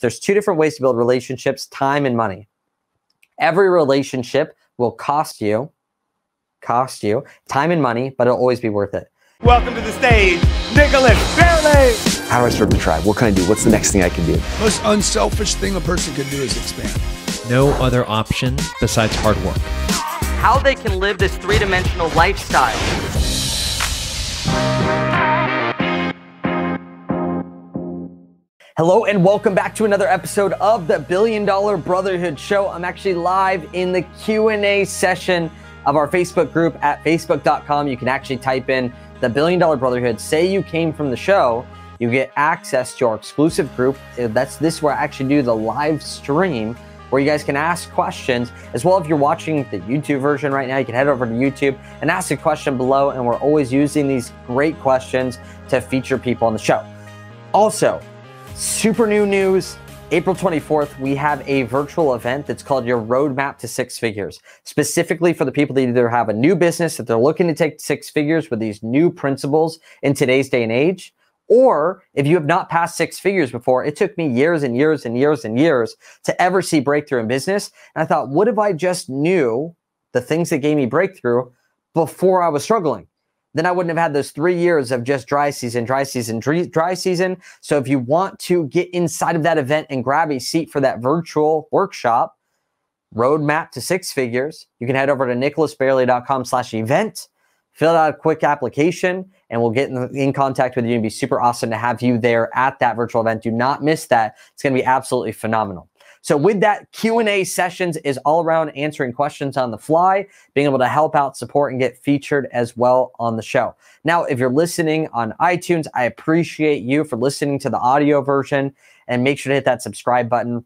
There's two different ways to build relationships time and money. Every relationship will cost you, cost you time and money, but it'll always be worth it. Welcome to the stage, Nicholas Fairley. How do I serve the tribe? What can I do? What's the next thing I can do? Most unselfish thing a person can do is expand. No other option besides hard work. How they can live this three dimensional lifestyle Hello and welcome back to another episode of the Billion Dollar Brotherhood Show. I'm actually live in the Q&A session of our Facebook group at facebook.com. You can actually type in the Billion Dollar Brotherhood. Say you came from the show, you get access to our exclusive group. Uh, that's this where I actually do the live stream where you guys can ask questions as well. If you're watching the YouTube version right now, you can head over to YouTube and ask a question below. And we're always using these great questions to feature people on the show. Also, Super new news. April 24th, we have a virtual event that's called Your Roadmap to Six Figures, specifically for the people that either have a new business that they're looking to take six figures with these new principles in today's day and age, or if you have not passed six figures before, it took me years and years and years and years to ever see breakthrough in business. And I thought, what if I just knew the things that gave me breakthrough before I was struggling? then I wouldn't have had those three years of just dry season, dry season, dry season. So if you want to get inside of that event and grab a seat for that virtual workshop, roadmap to six figures, you can head over to nicholasbarley.com slash event, fill out a quick application, and we'll get in, in contact with you and be super awesome to have you there at that virtual event. Do not miss that. It's going to be absolutely phenomenal. So with that, Q&A sessions is all around answering questions on the fly, being able to help out, support, and get featured as well on the show. Now, if you're listening on iTunes, I appreciate you for listening to the audio version and make sure to hit that subscribe button.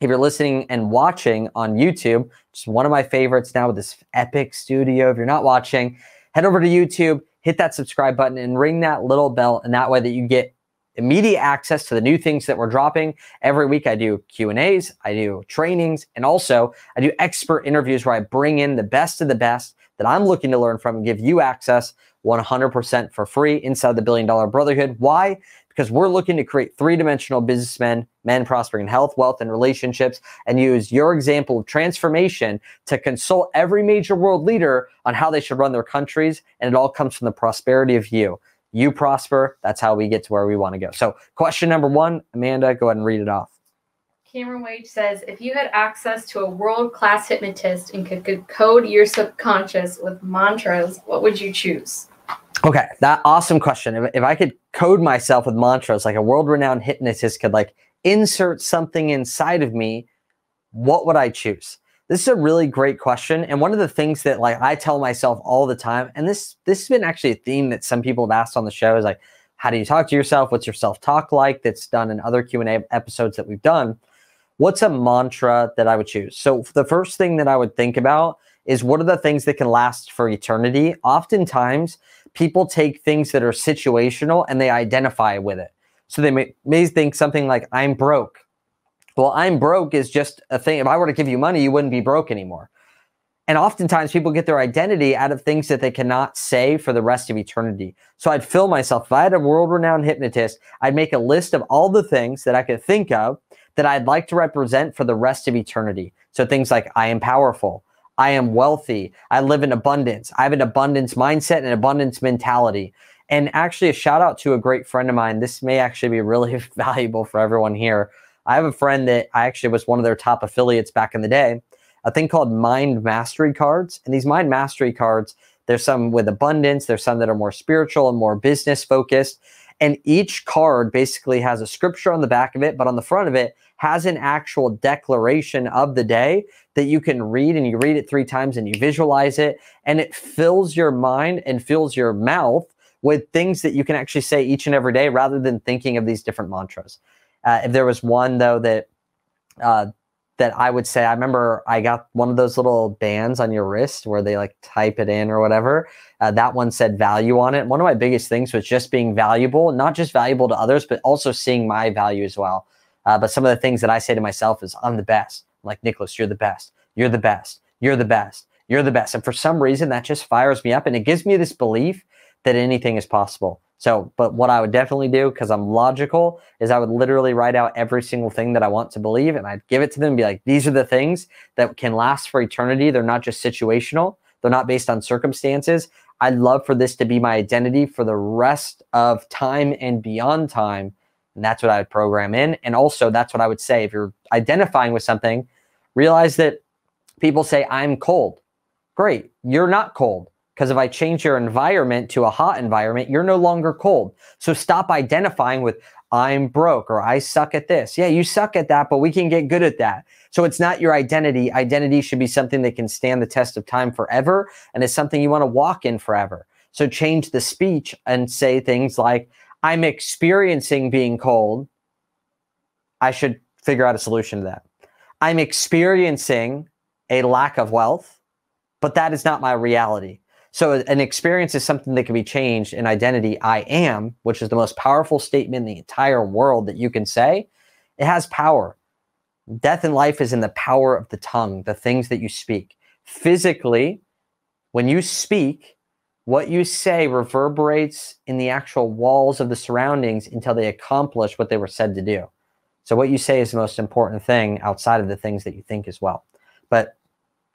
If you're listening and watching on YouTube, just one of my favorites now with this epic studio. If you're not watching, head over to YouTube, hit that subscribe button and ring that little bell. And that way that you get immediate access to the new things that we're dropping. Every week I do Q&As, I do trainings, and also I do expert interviews where I bring in the best of the best that I'm looking to learn from and give you access 100% for free inside the Billion Dollar Brotherhood. Why? Because we're looking to create three-dimensional businessmen, men prospering in health, wealth, and relationships, and use your example of transformation to consult every major world leader on how they should run their countries, and it all comes from the prosperity of you you prosper. That's how we get to where we want to go. So, question number one, Amanda, go ahead and read it off. Cameron Wage says, if you had access to a world class hypnotist and could code your subconscious with mantras, what would you choose? Okay, that awesome question. If, if I could code myself with mantras, like a world renowned hypnotist could like insert something inside of me, what would I choose? This is a really great question. And one of the things that like I tell myself all the time, and this this has been actually a theme that some people have asked on the show is like, how do you talk to yourself? What's your self-talk like that's done in other Q&A episodes that we've done? What's a mantra that I would choose? So the first thing that I would think about is what are the things that can last for eternity? Oftentimes, people take things that are situational and they identify with it. So they may, may think something like, I'm broke. Well, I'm broke is just a thing. If I were to give you money, you wouldn't be broke anymore. And oftentimes people get their identity out of things that they cannot say for the rest of eternity. So I'd fill myself. If I had a world renowned hypnotist, I'd make a list of all the things that I could think of that I'd like to represent for the rest of eternity. So things like I am powerful, I am wealthy, I live in abundance, I have an abundance mindset and abundance mentality. And actually, a shout out to a great friend of mine. This may actually be really valuable for everyone here. I have a friend that I actually was one of their top affiliates back in the day, a thing called Mind Mastery Cards. And these Mind Mastery Cards, there's some with abundance, there's some that are more spiritual and more business focused. And each card basically has a scripture on the back of it, but on the front of it has an actual declaration of the day that you can read and you read it three times and you visualize it. And it fills your mind and fills your mouth with things that you can actually say each and every day rather than thinking of these different mantras. Uh, if there was one though that uh, that I would say, I remember I got one of those little bands on your wrist where they like type it in or whatever. Uh, that one said value on it. One of my biggest things was just being valuable, not just valuable to others, but also seeing my value as well. Uh, but some of the things that I say to myself is, I'm the best. I'm like Nicholas, you're the best. You're the best. You're the best. You're the best. And for some reason, that just fires me up and it gives me this belief that anything is possible. So, but what I would definitely do, because I'm logical, is I would literally write out every single thing that I want to believe and I'd give it to them and be like, these are the things that can last for eternity. They're not just situational, they're not based on circumstances. I'd love for this to be my identity for the rest of time and beyond time. And that's what I would program in. And also, that's what I would say if you're identifying with something, realize that people say, I'm cold. Great. You're not cold. Because if I change your environment to a hot environment, you're no longer cold. So stop identifying with, I'm broke or I suck at this. Yeah, you suck at that, but we can get good at that. So it's not your identity. Identity should be something that can stand the test of time forever and it's something you want to walk in forever. So change the speech and say things like, I'm experiencing being cold. I should figure out a solution to that. I'm experiencing a lack of wealth, but that is not my reality. So an experience is something that can be changed. An identity, I am, which is the most powerful statement in the entire world that you can say, it has power. Death and life is in the power of the tongue, the things that you speak. Physically, when you speak, what you say reverberates in the actual walls of the surroundings until they accomplish what they were said to do. So what you say is the most important thing outside of the things that you think as well. But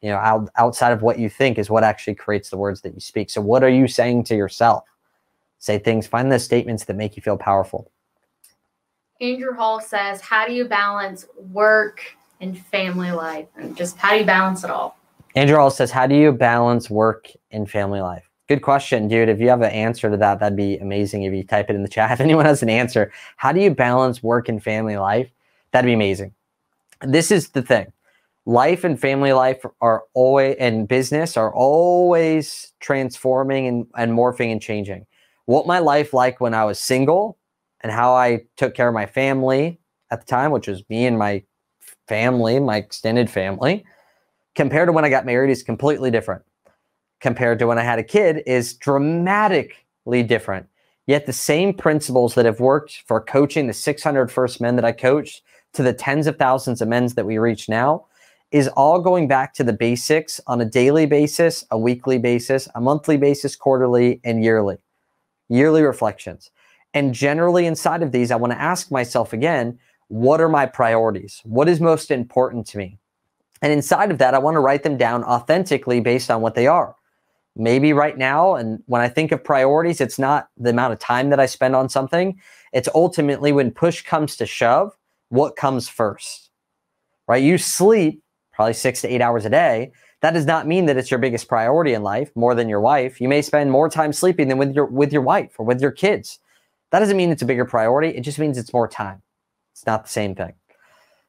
you know out, outside of what you think is what actually creates the words that you speak so what are you saying to yourself say things find the statements that make you feel powerful andrew hall says how do you balance work and family life and just how do you balance it all andrew hall says how do you balance work and family life good question dude if you have an answer to that that'd be amazing if you type it in the chat if anyone has an answer how do you balance work and family life that'd be amazing this is the thing life and family life are always and business are always transforming and, and morphing and changing what my life like when i was single and how i took care of my family at the time which was me and my family my extended family compared to when i got married is completely different compared to when i had a kid is dramatically different yet the same principles that have worked for coaching the 600 first men that i coached to the tens of thousands of men's that we reach now is all going back to the basics on a daily basis, a weekly basis, a monthly basis, quarterly, and yearly. Yearly reflections. And generally, inside of these, I want to ask myself again what are my priorities? What is most important to me? And inside of that, I want to write them down authentically based on what they are. Maybe right now, and when I think of priorities, it's not the amount of time that I spend on something, it's ultimately when push comes to shove, what comes first, right? You sleep probably six to eight hours a day. That does not mean that it's your biggest priority in life, more than your wife. You may spend more time sleeping than with your with your wife or with your kids. That doesn't mean it's a bigger priority. It just means it's more time. It's not the same thing.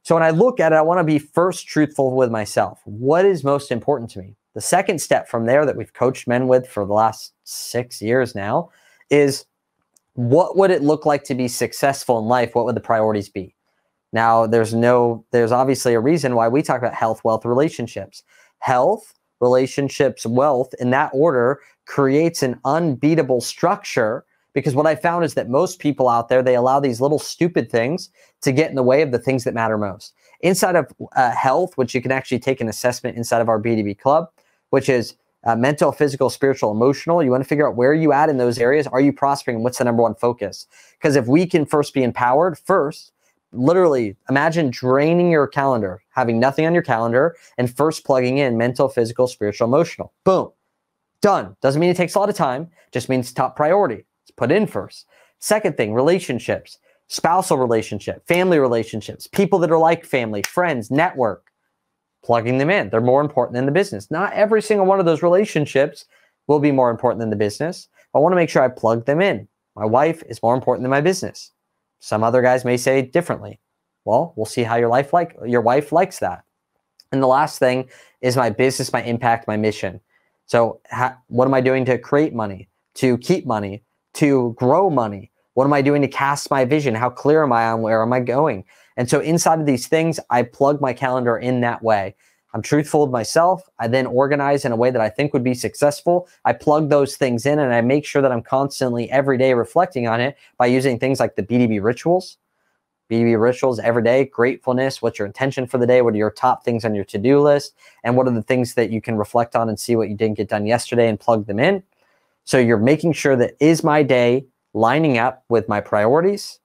So when I look at it, I want to be first truthful with myself. What is most important to me? The second step from there that we've coached men with for the last six years now is what would it look like to be successful in life? What would the priorities be? Now, there's no, there's obviously a reason why we talk about health, wealth, relationships. Health, relationships, wealth in that order creates an unbeatable structure because what I found is that most people out there, they allow these little stupid things to get in the way of the things that matter most. Inside of uh, health, which you can actually take an assessment inside of our BDB club, which is uh, mental, physical, spiritual, emotional. You want to figure out where you at in those areas. Are you prospering? What's the number one focus? Because if we can first be empowered first, literally imagine draining your calendar, having nothing on your calendar, and first plugging in mental, physical, spiritual, emotional. Boom. Done. Doesn't mean it takes a lot of time, just means top priority. It's put in first. Second thing, relationships, spousal relationship, family relationships, people that are like family, friends, network, plugging them in. They're more important than the business. Not every single one of those relationships will be more important than the business. I want to make sure I plug them in. My wife is more important than my business. Some other guys may say differently. Well, we'll see how your life like your wife likes that. And the last thing is my business, my impact, my mission. So, ha- what am I doing to create money, to keep money, to grow money? What am I doing to cast my vision? How clear am I on where am I going? And so, inside of these things, I plug my calendar in that way. I'm truthful with myself. I then organize in a way that I think would be successful. I plug those things in and I make sure that I'm constantly every day reflecting on it by using things like the BDB rituals. BDB rituals every day, gratefulness, what's your intention for the day, what are your top things on your to do list, and what are the things that you can reflect on and see what you didn't get done yesterday and plug them in. So you're making sure that is my day lining up with my priorities?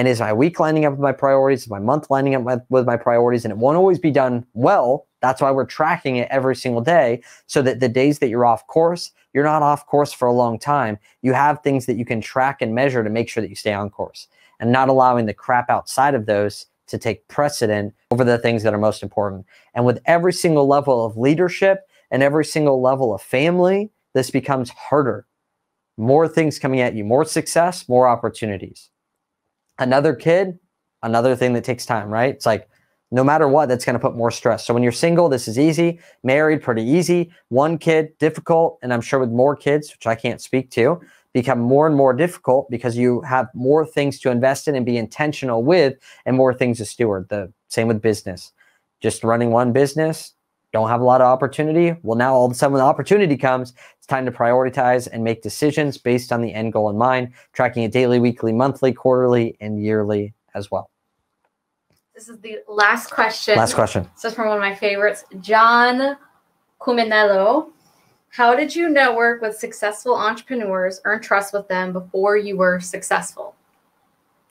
And is my week lining up with my priorities? Is my month lining up with my priorities? And it won't always be done well. That's why we're tracking it every single day so that the days that you're off course, you're not off course for a long time. You have things that you can track and measure to make sure that you stay on course and not allowing the crap outside of those to take precedent over the things that are most important. And with every single level of leadership and every single level of family, this becomes harder. More things coming at you, more success, more opportunities. Another kid, another thing that takes time, right? It's like no matter what, that's going to put more stress. So when you're single, this is easy. Married, pretty easy. One kid, difficult. And I'm sure with more kids, which I can't speak to, become more and more difficult because you have more things to invest in and be intentional with and more things to steward. The same with business. Just running one business, don't have a lot of opportunity. Well, now all of a sudden, when the opportunity comes, it's time to prioritize and make decisions based on the end goal in mind, tracking it daily, weekly, monthly, quarterly, and yearly as well. This is the last question. Last question. This is from one of my favorites, John Cuminello. How did you network with successful entrepreneurs, earn trust with them before you were successful?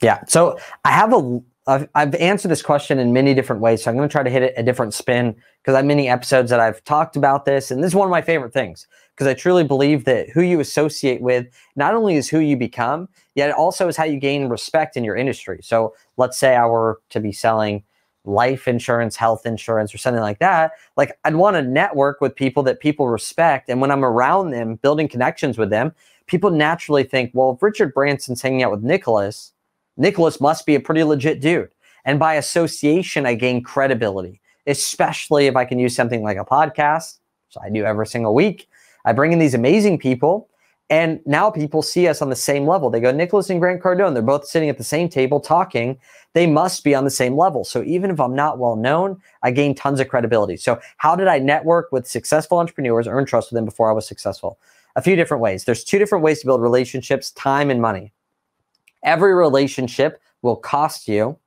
Yeah. So I have a I've, I've answered this question in many different ways, so I'm going to try to hit it a different spin because I have many episodes that I've talked about this, and this is one of my favorite things because I truly believe that who you associate with not only is who you become, yet it also is how you gain respect in your industry. So let's say I were to be selling life insurance, health insurance, or something like that, like I'd want to network with people that people respect, and when I'm around them, building connections with them, people naturally think, well, if Richard Branson's hanging out with Nicholas Nicholas must be a pretty legit dude. And by association, I gain credibility, especially if I can use something like a podcast, which I do every single week. I bring in these amazing people, and now people see us on the same level. They go, Nicholas and Grant Cardone, they're both sitting at the same table talking. They must be on the same level. So even if I'm not well known, I gain tons of credibility. So, how did I network with successful entrepreneurs, earn trust with them before I was successful? A few different ways. There's two different ways to build relationships time and money. Every relationship will cost you,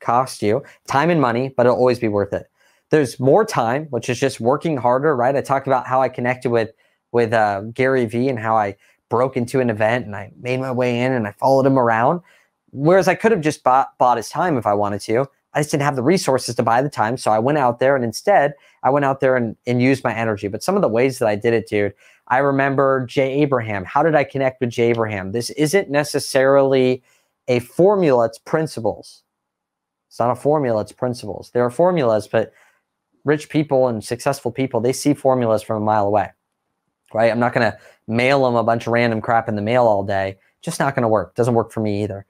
cost you time and money, but it'll always be worth it. There's more time, which is just working harder, right? I talked about how I connected with with uh, Gary Vee and how I broke into an event and I made my way in and I followed him around. Whereas I could have just bought, bought his time if I wanted to. I just didn't have the resources to buy the time. So I went out there and instead I went out there and, and used my energy. But some of the ways that I did it, dude, I remember Jay Abraham. How did I connect with Jay Abraham? This isn't necessarily a formula, it's principles. It's not a formula, it's principles. There are formulas, but rich people and successful people, they see formulas from a mile away, right? I'm not going to mail them a bunch of random crap in the mail all day. Just not going to work. Doesn't work for me either.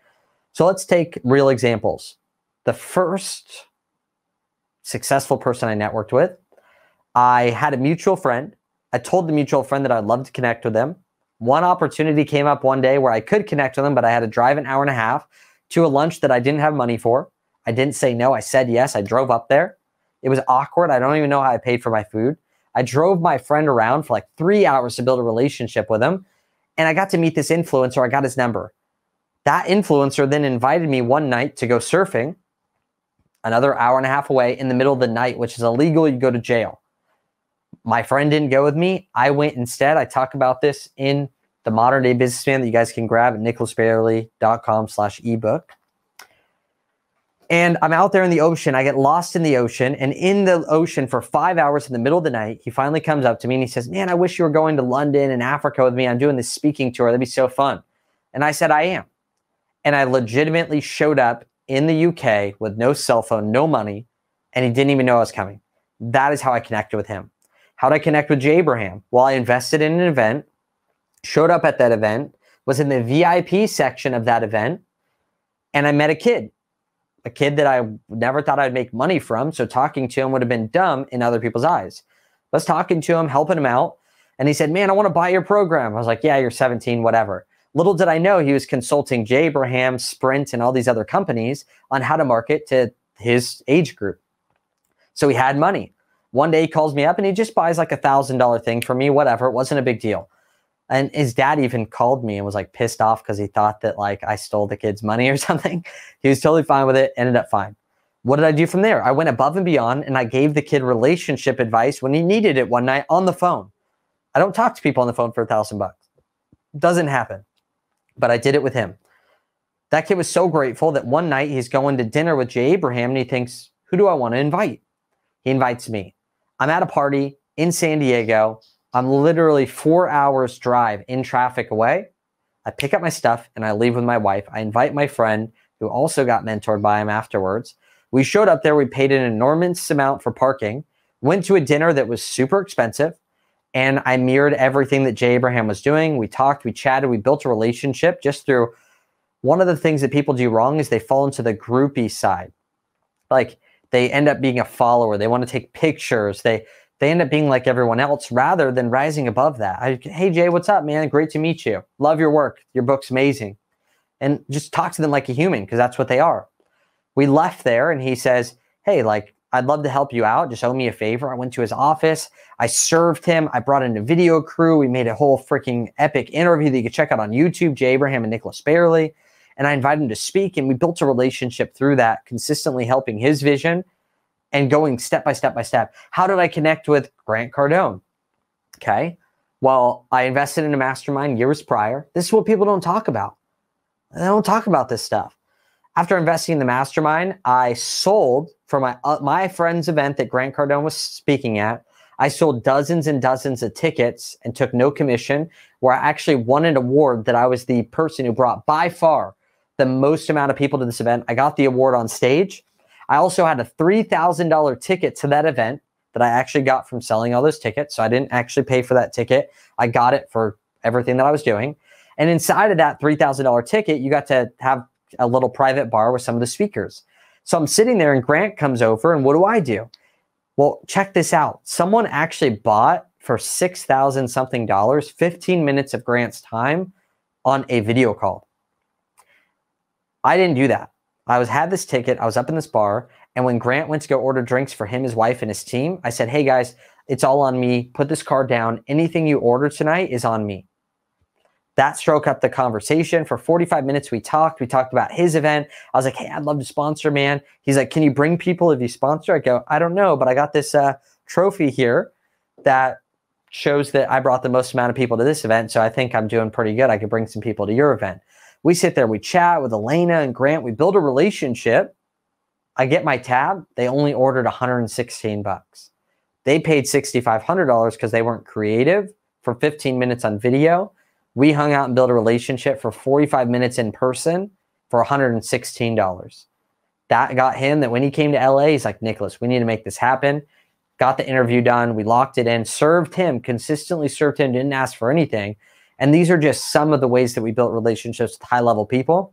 So let's take real examples. The first successful person I networked with, I had a mutual friend I told the mutual friend that I'd love to connect with them. One opportunity came up one day where I could connect with them, but I had to drive an hour and a half to a lunch that I didn't have money for. I didn't say no. I said yes. I drove up there. It was awkward. I don't even know how I paid for my food. I drove my friend around for like three hours to build a relationship with him. And I got to meet this influencer. I got his number. That influencer then invited me one night to go surfing another hour and a half away in the middle of the night, which is illegal. You go to jail my friend didn't go with me. I went instead. I talk about this in the modern day businessman that you guys can grab at nicholasbailey.com slash ebook. And I'm out there in the ocean. I get lost in the ocean and in the ocean for five hours in the middle of the night. He finally comes up to me and he says, Man, I wish you were going to London and Africa with me. I'm doing this speaking tour. That'd be so fun. And I said, I am. And I legitimately showed up in the UK with no cell phone, no money, and he didn't even know I was coming. That is how I connected with him. How did I connect with Jay Abraham? Well, I invested in an event, showed up at that event, was in the VIP section of that event, and I met a kid, a kid that I never thought I'd make money from. So talking to him would have been dumb in other people's eyes. I was talking to him, helping him out. And he said, Man, I want to buy your program. I was like, Yeah, you're 17, whatever. Little did I know he was consulting Jay Abraham, Sprint, and all these other companies on how to market to his age group. So he had money. One day he calls me up and he just buys like a thousand dollar thing for me, whatever. It wasn't a big deal. And his dad even called me and was like pissed off because he thought that like I stole the kid's money or something. He was totally fine with it, ended up fine. What did I do from there? I went above and beyond and I gave the kid relationship advice when he needed it one night on the phone. I don't talk to people on the phone for a thousand bucks. Doesn't happen. But I did it with him. That kid was so grateful that one night he's going to dinner with Jay Abraham and he thinks, who do I want to invite? He invites me. I'm at a party in San Diego. I'm literally four hours drive in traffic away. I pick up my stuff and I leave with my wife. I invite my friend who also got mentored by him afterwards. We showed up there. We paid an enormous amount for parking, went to a dinner that was super expensive. And I mirrored everything that Jay Abraham was doing. We talked, we chatted, we built a relationship just through one of the things that people do wrong is they fall into the groupie side. Like, they end up being a follower. They want to take pictures. They they end up being like everyone else rather than rising above that. I, hey Jay, what's up, man? Great to meet you. Love your work. Your book's amazing. And just talk to them like a human because that's what they are. We left there and he says, "Hey, like I'd love to help you out. Just owe me a favor. I went to his office. I served him. I brought in a video crew. We made a whole freaking epic interview that you can check out on YouTube. Jay Abraham and Nicholas Barely and I invited him to speak. And we built a relationship through that, consistently helping his vision and going step by step by step. How did I connect with Grant Cardone? Okay. Well, I invested in a mastermind years prior. This is what people don't talk about. They don't talk about this stuff. After investing in the mastermind, I sold for my uh, my friend's event that Grant Cardone was speaking at. I sold dozens and dozens of tickets and took no commission, where I actually won an award that I was the person who brought by far the most amount of people to this event. I got the award on stage. I also had a $3,000 ticket to that event that I actually got from selling all those tickets. So I didn't actually pay for that ticket. I got it for everything that I was doing. And inside of that $3,000 ticket, you got to have a little private bar with some of the speakers. So I'm sitting there and Grant comes over and what do I do? Well, check this out. Someone actually bought for 6,000 something dollars, 15 minutes of Grant's time on a video call. I didn't do that. I was had this ticket. I was up in this bar, and when Grant went to go order drinks for him, his wife, and his team, I said, "Hey guys, it's all on me. Put this card down. Anything you order tonight is on me." That stroke up the conversation. For 45 minutes, we talked. We talked about his event. I was like, "Hey, I'd love to sponsor, man." He's like, "Can you bring people if you sponsor?" I go, "I don't know, but I got this uh, trophy here that shows that I brought the most amount of people to this event, so I think I'm doing pretty good. I could bring some people to your event." We sit there and we chat with Elena and Grant. We build a relationship. I get my tab. They only ordered 116 bucks. They paid $6,500 because they weren't creative for 15 minutes on video. We hung out and built a relationship for 45 minutes in person for $116. That got him that when he came to LA, he's like, Nicholas, we need to make this happen. Got the interview done. We locked it in, served him, consistently served him, didn't ask for anything. And these are just some of the ways that we built relationships with high level people.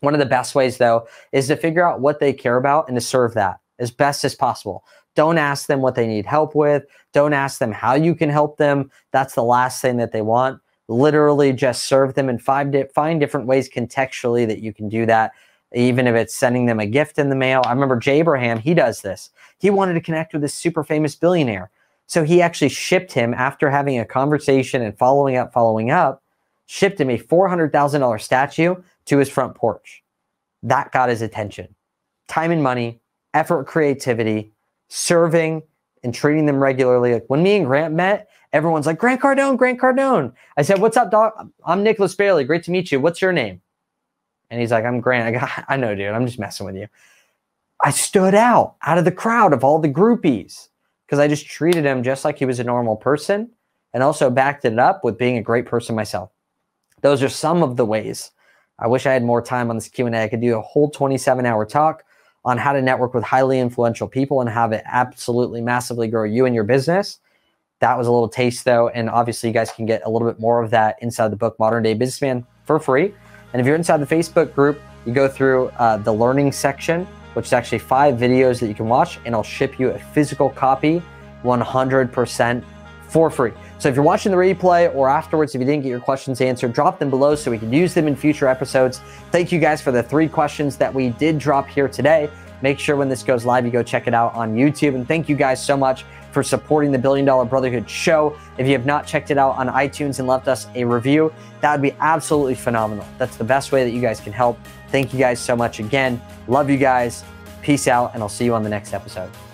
One of the best ways, though, is to figure out what they care about and to serve that as best as possible. Don't ask them what they need help with. Don't ask them how you can help them. That's the last thing that they want. Literally, just serve them and find find different ways contextually that you can do that. Even if it's sending them a gift in the mail. I remember Jay Abraham. He does this. He wanted to connect with this super famous billionaire. So he actually shipped him after having a conversation and following up, following up, shipped him a $400,000 statue to his front porch. That got his attention. Time and money, effort, creativity, serving and treating them regularly. Like when me and Grant met, everyone's like, Grant Cardone, Grant Cardone. I said, What's up, doc? I'm Nicholas Bailey. Great to meet you. What's your name? And he's like, I'm Grant. I, got, I know, dude. I'm just messing with you. I stood out out of the crowd of all the groupies because I just treated him just like he was a normal person and also backed it up with being a great person myself. Those are some of the ways. I wish I had more time on this Q&A. I could do a whole 27-hour talk on how to network with highly influential people and have it absolutely massively grow you and your business. That was a little taste though, and obviously you guys can get a little bit more of that inside the book Modern Day Businessman for free. And if you're inside the Facebook group, you go through uh, the learning section which is actually five videos that you can watch, and I'll ship you a physical copy 100% for free. So if you're watching the replay or afterwards, if you didn't get your questions answered, drop them below so we can use them in future episodes. Thank you guys for the three questions that we did drop here today. Make sure when this goes live, you go check it out on YouTube. And thank you guys so much for supporting the Billion Dollar Brotherhood show. If you have not checked it out on iTunes and left us a review, that would be absolutely phenomenal. That's the best way that you guys can help Thank you guys so much again. Love you guys. Peace out, and I'll see you on the next episode.